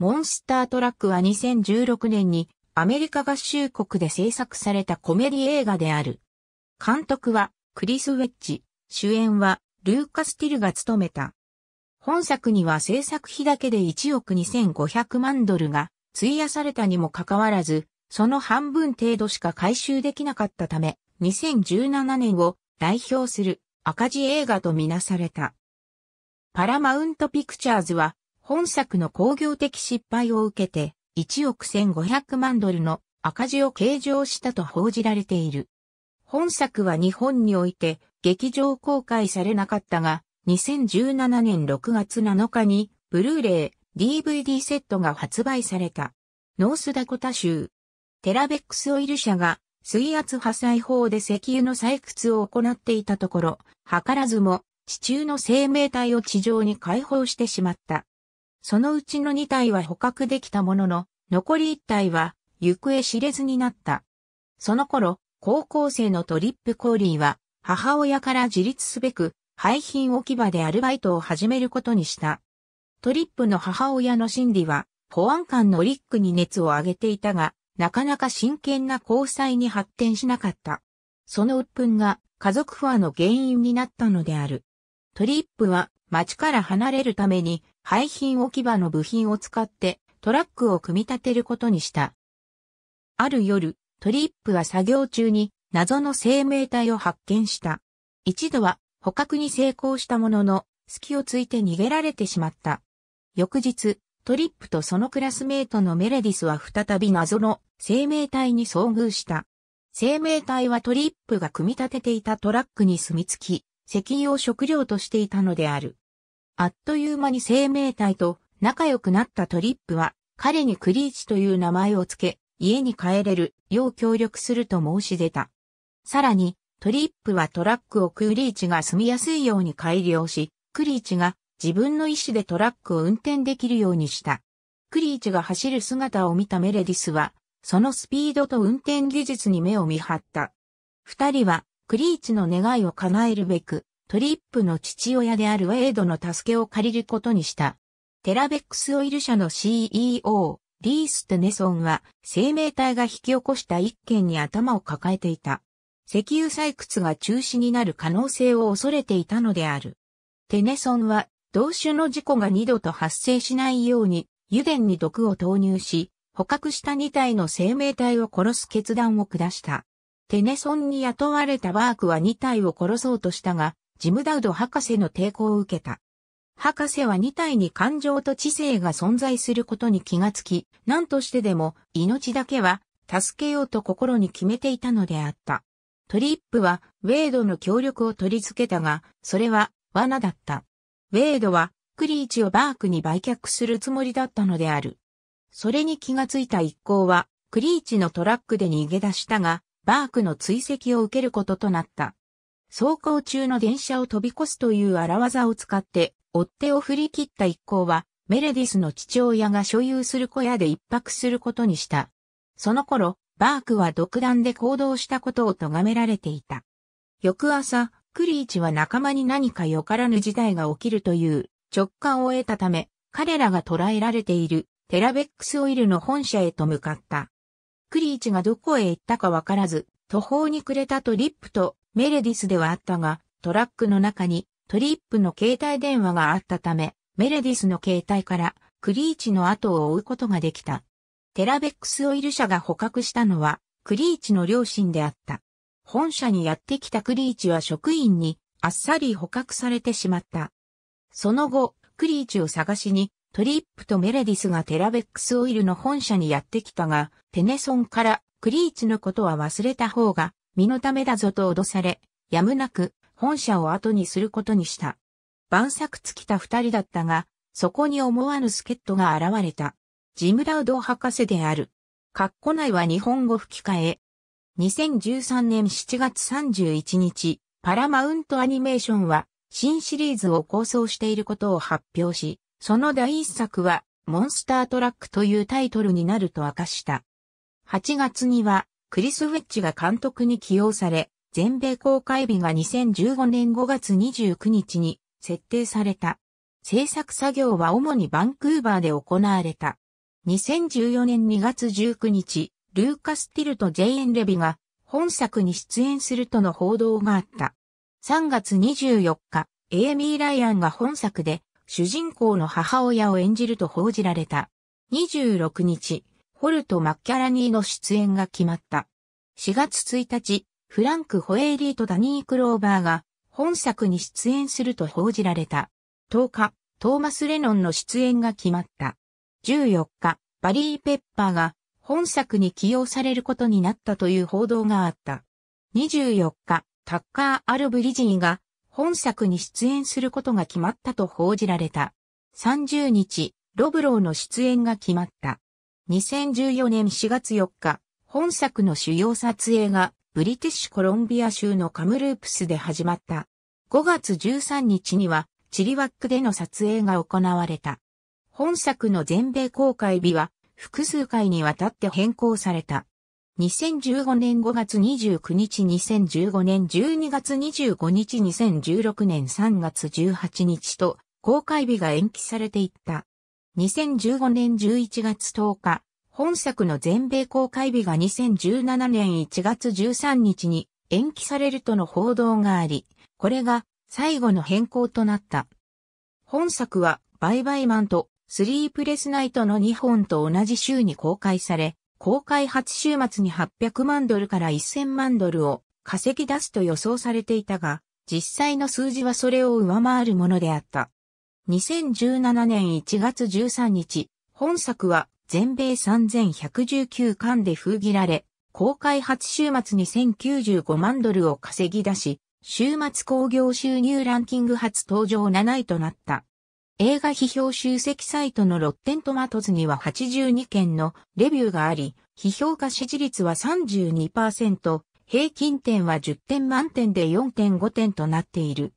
モンスタートラックは2016年にアメリカ合衆国で制作されたコメディ映画である。監督はクリス・ウェッジ、主演はルーカス・ティルが務めた。本作には制作費だけで1億2500万ドルが費やされたにもかかわらず、その半分程度しか回収できなかったため、2017年を代表する赤字映画とみなされた。パラマウントピクチャーズは本作の工業的失敗を受けて、1億1500万ドルの赤字を計上したと報じられている。本作は日本において劇場公開されなかったが、2017年6月7日に、ブルーレイ、DVD セットが発売された。ノースダコタ州。テラベックスオイル社が水圧破砕法で石油の採掘を行っていたところ、図らずも地中の生命体を地上に解放してしまった。そのうちの2体は捕獲できたものの、残り1体は行方知れずになった。その頃、高校生のトリップ・コーリーは、母親から自立すべく、廃品置き場でアルバイトを始めることにした。トリップの母親の心理は、保安官のリックに熱を上げていたが、なかなか真剣な交際に発展しなかった。その鬱憤が家族不安の原因になったのである。トリップは町から離れるために廃品置き場の部品を使ってトラックを組み立てることにした。ある夜、トリップは作業中に謎の生命体を発見した。一度は捕獲に成功したものの、隙をついて逃げられてしまった。翌日、トリップとそのクラスメートのメレディスは再び謎の生命体に遭遇した。生命体はトリップが組み立てていたトラックに住み着き、石油を食料としていたのである。あっという間に生命体と仲良くなったトリップは、彼にクリーチという名前を付け、家に帰れるよう協力すると申し出た。さらに、トリップはトラックをクリーチが住みやすいように改良し、クリーチが自分の意思でトラックを運転できるようにした。クリーチが走る姿を見たメレディスは、そのスピードと運転技術に目を見張った。二人は、クリーチの願いを叶えるべく、フリップの父親であるウェイドの助けを借りることにした。テラベックスオイル社の CEO、リース・テネソンは生命体が引き起こした一件に頭を抱えていた。石油採掘が中止になる可能性を恐れていたのである。テネソンは同種の事故が二度と発生しないように油田に毒を投入し、捕獲した2体の生命体を殺す決断を下した。テネソンに雇われたバークは2体を殺そうとしたが、ジムダウド博士の抵抗を受けた。博士は2体に感情と知性が存在することに気がつき、何としてでも命だけは助けようと心に決めていたのであった。トリップはウェードの協力を取り付けたが、それは罠だった。ウェードはクリーチをバークに売却するつもりだったのである。それに気がついた一行は、クリーチのトラックで逃げ出したが、バークの追跡を受けることとなった。走行中の電車を飛び越すという荒技を使って、追手を振り切った一行は、メレディスの父親が所有する小屋で一泊することにした。その頃、バークは独断で行動したことを咎められていた。翌朝、クリーチは仲間に何かよからぬ事態が起きるという直感を得たため、彼らが捕らえられているテラベックスオイルの本社へと向かった。クリーチがどこへ行ったかわからず、途方に暮れたとリップとメレディスではあったが、トラックの中にトリップの携帯電話があったため、メレディスの携帯からクリーチの後を追うことができた。テラベックスオイル社が捕獲したのは、クリーチの両親であった。本社にやってきたクリーチは職員にあっさり捕獲されてしまった。その後、クリーチを探しに、トリップとメレディスがテラベックスオイルの本社にやってきたが、テネソンからクリーチのことは忘れた方が身のためだぞと脅され、やむなく本社を後にすることにした。晩作尽きた二人だったが、そこに思わぬ助っ人が現れた。ジムラウド博士である。カッコ内は日本語吹き替え。2013年7月31日、パラマウントアニメーションは新シリーズを構想していることを発表し、その第一作はモンスタートラックというタイトルになると明かした。8月にはクリス・ウェッジが監督に起用され、全米公開日が2015年5月29日に設定された。制作作業は主にバンクーバーで行われた。2014年2月19日、ルーカス・ティルとジェイエン・レビが本作に出演するとの報道があった。3月24日、エイミー・ライアンが本作で主人公の母親を演じると報じられた。26日、ホルト・マッキャラニーの出演が決まった。4月1日、フランク・ホエイリーとダニー・クローバーが本作に出演すると報じられた。10日、トーマス・レノンの出演が決まった。14日、バリー・ペッパーが本作に起用されることになったという報道があった。24日、タッカー・アルブリジーが本作に出演することが決まったと報じられた。30日、ロブローの出演が決まった。2014年4月4日、本作の主要撮影がブリティッシュコロンビア州のカムループスで始まった。5月13日にはチリワックでの撮影が行われた。本作の全米公開日は複数回にわたって変更された。2015年5月29日、2015年12月25日、2016年3月18日と公開日が延期されていった。2015年11月10日、本作の全米公開日が2017年1月13日に延期されるとの報道があり、これが最後の変更となった。本作はバイバイマンとスリープレスナイトの2本と同じ週に公開され、公開初週末に800万ドルから1000万ドルを稼ぎ出すと予想されていたが、実際の数字はそれを上回るものであった。2017年1月13日、本作は全米3119巻で封切られ、公開初週末に1095万ドルを稼ぎ出し、週末興行収入ランキング初登場7位となった。映画批評集積サイトのロッテントマトズには82件のレビューがあり、批評家支持率は32%、平均点は10点満点で4.5点となっている。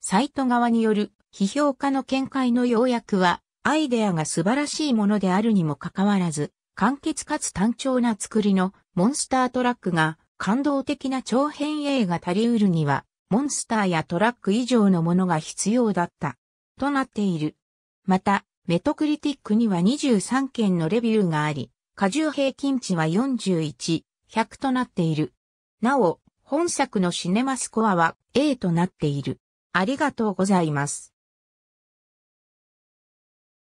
サイト側による批評家の見解の要約は、アイデアが素晴らしいものであるにもかかわらず、簡潔かつ単調な作りのモンスタートラックが感動的な長編映画足りうるには、モンスターやトラック以上のものが必要だった。となっている。また、メトクリティックには23件のレビューがあり、過重平均値は41、100となっている。なお、本作のシネマスコアは A となっている。ありがとうございます。